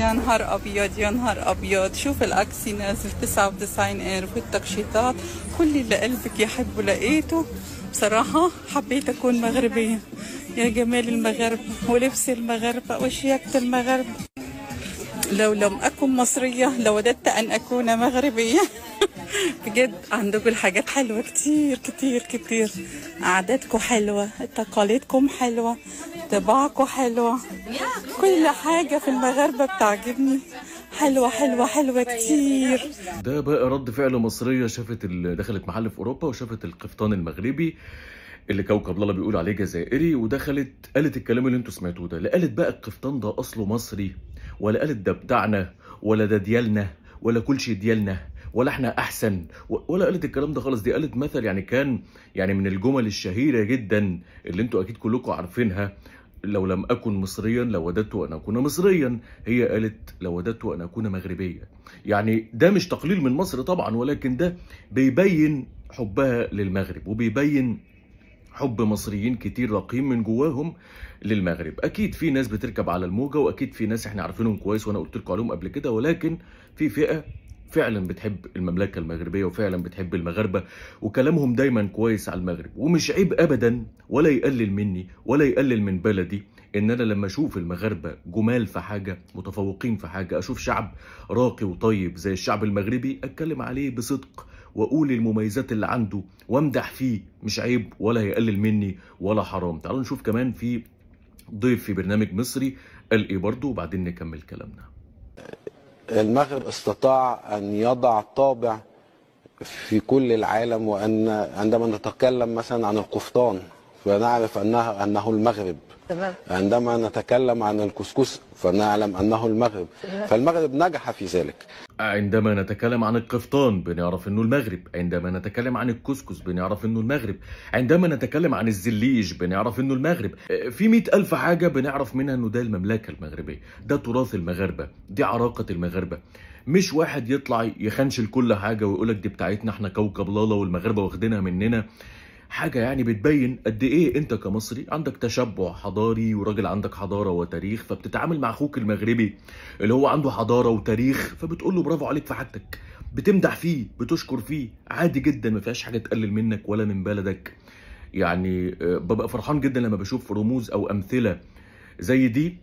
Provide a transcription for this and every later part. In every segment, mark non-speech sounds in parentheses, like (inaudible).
يا نهار ابيض يا نهار ابيض شوف الاكسي نازل 99 قرف التقشيطات كل اللي قلبك يحبه لقيته بصراحة حبيت أكون مغربية يا جمال المغاربة ولبس المغاربة وشياكة المغاربة لو لم أكن مصرية لوددت أن أكون مغربية (laughs) بجد عندكم الحاجات حلوة كتير كتير كتير عاداتكم حلوة تقاليدكم حلوة طباعكم حلوة كل حاجة في المغاربة بتعجبني حلوة حلوة حلوة كتير ده بقى رد فعل مصرية شافت دخلت محل في أوروبا وشافت القفطان المغربي اللي كوكب لالا بيقول عليه جزائري ودخلت قالت الكلام اللي انتوا سمعتوه ده لا قالت بقى القفطان ده اصله مصري ولا قالت ده بتاعنا ولا ده ديالنا ولا كل شيء ديالنا ولا احنا احسن ولا قالت الكلام ده خالص دي قالت مثل يعني كان يعني من الجمل الشهيره جدا اللي انتوا اكيد كلكم عارفينها لو لم أكن مصريا لوددت أن أكون مصريا هي قالت لوددت أن أكون مغربية يعني ده مش تقليل من مصر طبعا ولكن ده بيبين حبها للمغرب وبيبين حب مصريين كتير رقيم من جواهم للمغرب اكيد في ناس بتركب على الموجه واكيد في ناس احنا عارفينهم كويس وانا قلت لكم عليهم قبل كده ولكن في فئه فعلا بتحب المملكه المغربيه وفعلا بتحب المغاربه وكلامهم دايما كويس على المغرب ومش عيب ابدا ولا يقلل مني ولا يقلل من بلدي ان انا لما اشوف المغاربه جمال في حاجه متفوقين في حاجه اشوف شعب راقي وطيب زي الشعب المغربي اتكلم عليه بصدق واقول المميزات اللي عنده وامدح فيه مش عيب ولا هيقلل مني ولا حرام تعالوا نشوف كمان في ضيف في برنامج مصري قال ايه برضه وبعدين نكمل كلامنا المغرب استطاع أن يضع طابع في كل العالم وأن عندما نتكلم مثلا عن القفطان فنعرف انها انه المغرب تمام عندما نتكلم عن الكسكس فنعلم انه المغرب فالمغرب نجح في ذلك عندما نتكلم عن القفطان بنعرف انه المغرب عندما نتكلم عن الكسكس بنعرف انه المغرب عندما نتكلم عن الزليج بنعرف انه المغرب في مئة ألف حاجة بنعرف منها انه ده المملكة المغربية ده تراث المغاربة دي عراقة المغاربة مش واحد يطلع يخنشل كل حاجة ويقولك دي بتاعتنا احنا كوكب لالا والمغاربة واخدينها مننا حاجه يعني بتبين قد ايه انت كمصري عندك تشبع حضاري وراجل عندك حضاره وتاريخ فبتتعامل مع اخوك المغربي اللي هو عنده حضاره وتاريخ فبتقول له برافو عليك في حاجتك بتمدح فيه بتشكر فيه عادي جدا ما فيهاش حاجه تقلل منك ولا من بلدك يعني آه، ببقى فرحان جدا لما بشوف رموز او امثله زي دي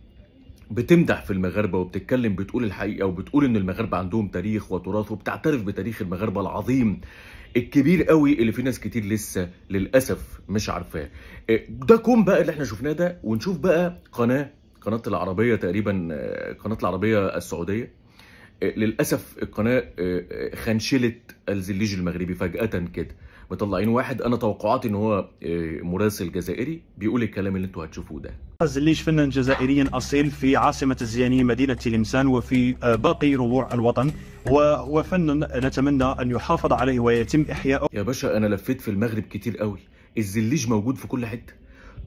بتمدح في المغاربة وبتتكلم بتقول الحقيقة وبتقول إن المغاربة عندهم تاريخ وتراث وبتعترف بتاريخ المغاربة العظيم الكبير قوي اللي في ناس كتير لسه للأسف مش عارفاه آه، ده كوم بقى اللي احنا شفناه ده ونشوف بقى قناة قناة العربية تقريبا آه، قناة العربية السعودية آه، للأسف القناة خنشلت الزليج المغربي فجأة كده مطلعين واحد انا توقعاتي ان هو آه، مراسل جزائري بيقول الكلام اللي انتوا هتشوفوه ده ليش فنان جزائري اصيل في عاصمه الزياني مدينه تلمسان وفي آه، باقي ربوع الوطن وهو فن نتمنى ان يحافظ عليه ويتم احيائه يا باشا انا لفيت في المغرب كتير قوي الزليج موجود في كل حته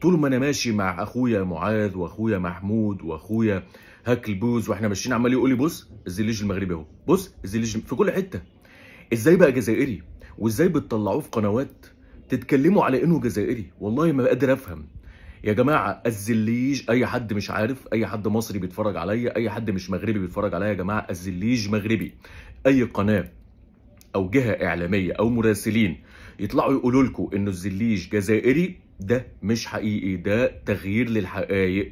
طول ما انا ماشي مع اخويا معاذ واخويا محمود واخويا هاكل بوز واحنا ماشيين عمال يقول لي بص الزليج المغربي اهو بص الزليج في كل حته ازاي بقى جزائري وازاي بتطلعوه في قنوات تتكلموا على انه جزائري والله ما قادر افهم يا جماعه الزليج اي حد مش عارف اي حد مصري بيتفرج عليا اي حد مش مغربي بيتفرج عليا يا جماعه الزليج مغربي اي قناه او جهه اعلاميه او مراسلين يطلعوا يقولوا لكم انه الزليج جزائري ده مش حقيقي ده تغيير للحقائق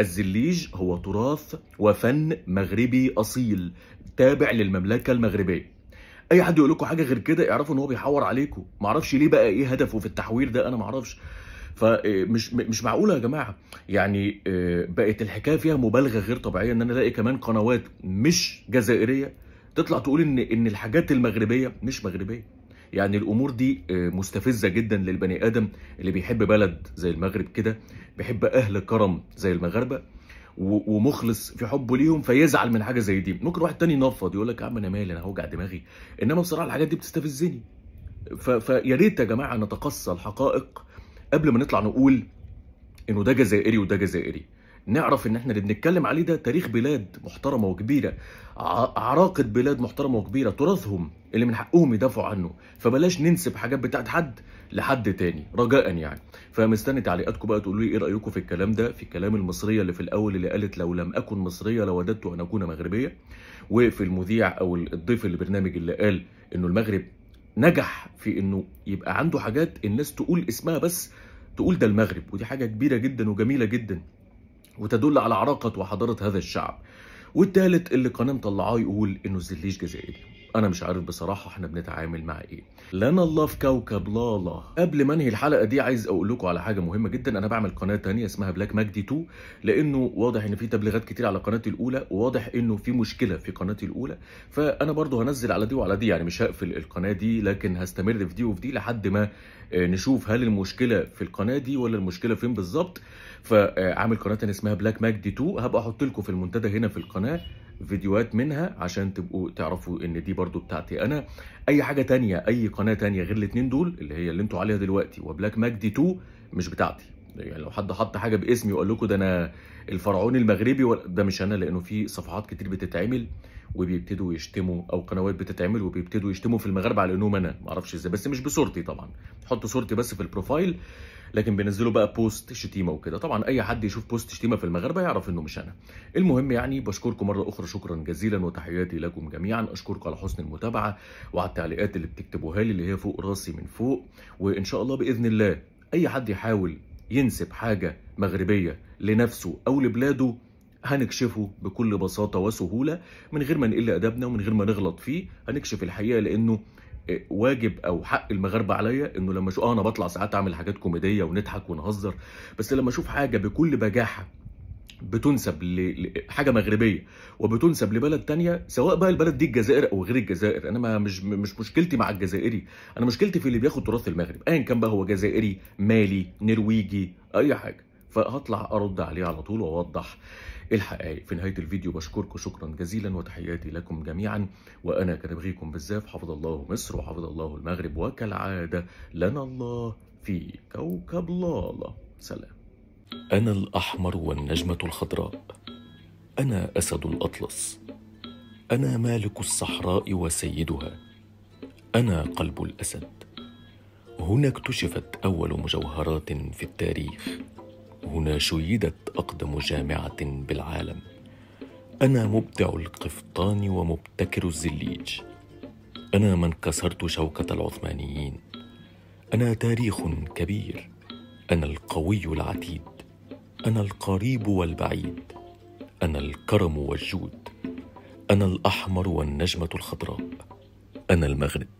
الزليج هو تراث وفن مغربي اصيل تابع للمملكه المغربيه اي حد يقول لكم حاجه غير كده اعرفوا ان هو بيحور عليكم معرفش ليه بقى ايه هدفه في التحوير ده انا معرفش فمش آه، مش معقوله يا جماعه يعني آه، بقت الحكايه فيها مبالغه غير طبيعيه ان انا الاقي كمان قنوات مش جزائريه تطلع تقول ان ان الحاجات المغربيه مش مغربيه يعني الامور دي آه، مستفزه جدا للبني ادم اللي بيحب بلد زي المغرب كده بيحب اهل كرم زي المغاربه ومخلص في حبه ليهم فيزعل من حاجه زي دي ممكن واحد تاني ينفض يقول لك يا عم انا مالي انا هوجع دماغي انما بصراحه الحاجات دي بتستفزني فيا ريت يا جماعه نتقصى الحقائق قبل ما نطلع نقول انه ده جزائري وده جزائري نعرف ان احنا اللي بنتكلم عليه ده تاريخ بلاد محترمه وكبيره عراقه بلاد محترمه وكبيره تراثهم اللي من حقهم يدافعوا عنه فبلاش ننسب حاجات بتاعت حد لحد تاني رجاء يعني فمستني تعليقاتكم بقى تقولوا لي ايه رايكم في الكلام ده في الكلام المصريه اللي في الاول اللي قالت لو لم اكن مصريه لوددت ان اكون مغربيه وفي المذيع او الضيف البرنامج اللي قال انه المغرب نجح في انه يبقى عنده حاجات الناس تقول اسمها بس تقول ده المغرب ودي حاجه كبيره جدا وجميله جدا وتدل على عراقه وحضاره هذا الشعب والتالت اللي قناه مطلعاه يقول انه الزليج جزائري انا مش عارف بصراحه احنا بنتعامل مع ايه لنا الله في كوكب لالا قبل ما انهي الحلقه دي عايز اقول لكم على حاجه مهمه جدا انا بعمل قناه تانية اسمها بلاك ماجدي 2 لانه واضح ان في تبليغات كتير على قناتي الاولى وواضح انه في مشكله في قناتي الاولى فانا برضو هنزل على دي وعلى دي يعني مش هقفل القناه دي لكن هستمر في دي وفي دي لحد ما آه، نشوف هل المشكله في القناه دي ولا المشكله فين بالظبط فعامل قناه تانية اسمها بلاك ماجدي 2 هبقى احط لكم في المنتدى هنا في القناه القناة فيديوهات منها عشان تبقوا تعرفوا ان دي برضو بتاعتي انا اي حاجة تانية اي قناة تانية غير الاثنين دول اللي هي اللي انتوا عليها دلوقتي وبلاك ماجدي 2 مش بتاعتي يعني لو حد حط حاجه باسمي وقال لكم ده انا الفرعون المغربي ده مش انا لانه في صفحات كتير بتتعمل وبيبتدوا يشتموا او قنوات بتتعمل وبيبتدوا يشتموا في المغاربه على انهم انا ما اعرفش ازاي بس مش بصورتي طبعا تحط صورتي بس في البروفايل لكن بينزلوا بقى بوست شتيمه وكده طبعا اي حد يشوف بوست شتيمه في المغاربه يعرف انه مش انا المهم يعني بشكركم مره اخرى شكرا جزيلا وتحياتي لكم جميعا اشكركم على حسن المتابعه وعلى التعليقات اللي بتكتبوها لي اللي هي فوق راسي من فوق وان شاء الله باذن الله اي حد يحاول ينسب حاجه مغربيه لنفسه او لبلاده هنكشفه بكل بساطه وسهوله من غير ما نقل ادبنا ومن غير ما نغلط فيه هنكشف الحقيقه لانه واجب او حق المغاربه عليا انه لما اشوف اه انا بطلع ساعات اعمل حاجات كوميديه ونضحك ونهزر بس لما اشوف حاجه بكل بجاحه بتنسب لحاجه مغربيه وبتنسب لبلد تانية سواء بقى البلد دي الجزائر او غير الجزائر انا ما مش مش مشكلتي مع الجزائري انا مشكلتي في اللي بياخد تراث المغرب ايا كان بقى هو جزائري مالي نرويجي اي حاجه فهطلع ارد عليه على طول واوضح الحقائق في نهاية الفيديو بشكركم شكرا جزيلا وتحياتي لكم جميعا وأنا كنبغيكم بالزاف حفظ الله مصر وحفظ الله المغرب وكالعادة لنا الله في كوكب لالا سلام أنا الأحمر والنجمة الخضراء أنا أسد الأطلس أنا مالك الصحراء وسيدها أنا قلب الأسد هنا اكتشفت أول مجوهرات في التاريخ هنا شيدت أقدم جامعة بالعالم أنا مبدع القفطان ومبتكر الزليج أنا من كسرت شوكة العثمانيين أنا تاريخ كبير أنا القوي العتيد أنا القريب والبعيد أنا الكرم والجود أنا الأحمر والنجمة الخضراء أنا المغرب